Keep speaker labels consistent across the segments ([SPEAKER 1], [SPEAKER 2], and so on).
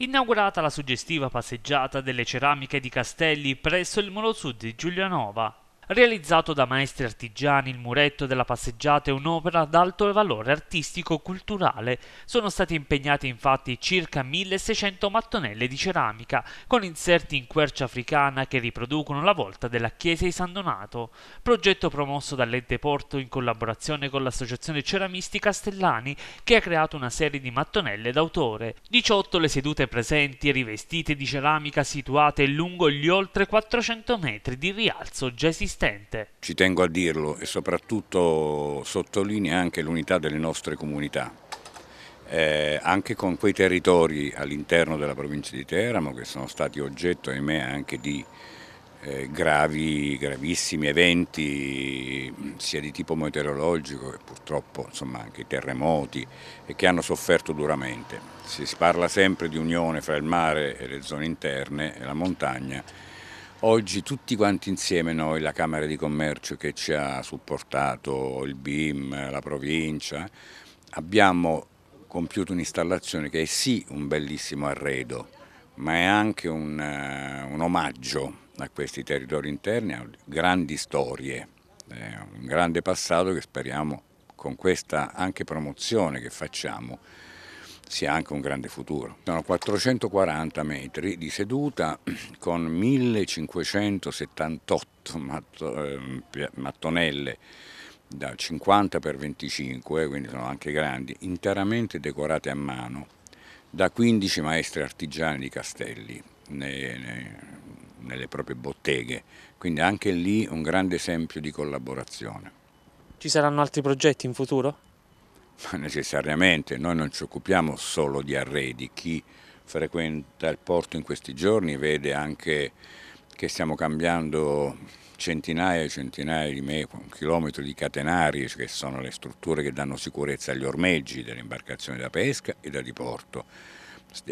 [SPEAKER 1] inaugurata la suggestiva passeggiata delle ceramiche di Castelli presso il Molo Sud di Giulianova, Realizzato da maestri artigiani, il muretto della passeggiata è un'opera ad alto valore artistico-culturale. Sono stati impegnati infatti circa 1600 mattonelle di ceramica, con inserti in quercia africana che riproducono la volta della chiesa di San Donato. Progetto promosso dall'ente Porto in collaborazione con l'associazione ceramisti Castellani, che ha creato una serie di mattonelle d'autore. 18 le sedute presenti rivestite di ceramica situate lungo gli oltre 400 metri di rialzo già esistenti esistente.
[SPEAKER 2] Ci tengo a dirlo e soprattutto sottolinea anche l'unità delle nostre comunità. Eh, anche con quei territori all'interno della provincia di Teramo che sono stati oggetto, ahimè, anche di eh, gravi, gravissimi eventi sia di tipo meteorologico che purtroppo insomma, anche terremoti e che hanno sofferto duramente. Si parla sempre di unione fra il mare e le zone interne e la montagna, Oggi tutti quanti insieme noi, la Camera di Commercio che ci ha supportato, il BIM, la provincia, abbiamo compiuto un'installazione che è sì un bellissimo arredo, ma è anche un, eh, un omaggio a questi territori interni, a grandi storie, è un grande passato che speriamo con questa anche promozione che facciamo si ha anche un grande futuro. Sono 440 metri di seduta con 1578 ehm, mattonelle da 50 per 25, quindi sono anche grandi, interamente decorate a mano da 15 maestri artigiani di Castelli nelle proprie botteghe, quindi anche lì un grande esempio di collaborazione.
[SPEAKER 1] Ci saranno altri progetti in futuro?
[SPEAKER 2] ma necessariamente noi non ci occupiamo solo di arredi, chi frequenta il porto in questi giorni vede anche che stiamo cambiando centinaia e centinaia di metri, un chilometro di catenari, che sono le strutture che danno sicurezza agli ormeggi delle imbarcazioni da pesca e da diporto.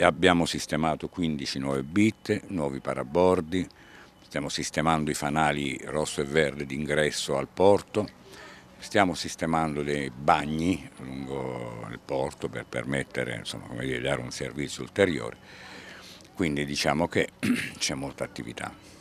[SPEAKER 2] Abbiamo sistemato 15 nuove bitte, nuovi parabordi, stiamo sistemando i fanali rosso e verde d'ingresso al porto, stiamo sistemando dei bagni porto per permettere, insomma, come dire, dare un servizio ulteriore. Quindi diciamo che c'è molta attività.